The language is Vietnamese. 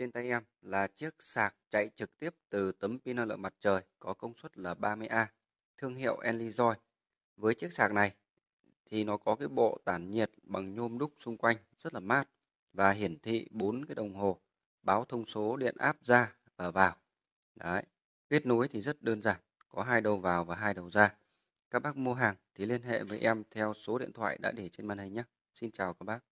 Trên tay em là chiếc sạc chạy trực tiếp từ tấm pin năng lượng mặt trời có công suất là 30A, thương hiệu Enlijoy. Với chiếc sạc này thì nó có cái bộ tản nhiệt bằng nhôm đúc xung quanh rất là mát và hiển thị bốn cái đồng hồ báo thông số điện áp ra và vào. Đấy, kết nối thì rất đơn giản, có hai đầu vào và hai đầu ra. Các bác mua hàng thì liên hệ với em theo số điện thoại đã để trên màn hình nhé. Xin chào các bác.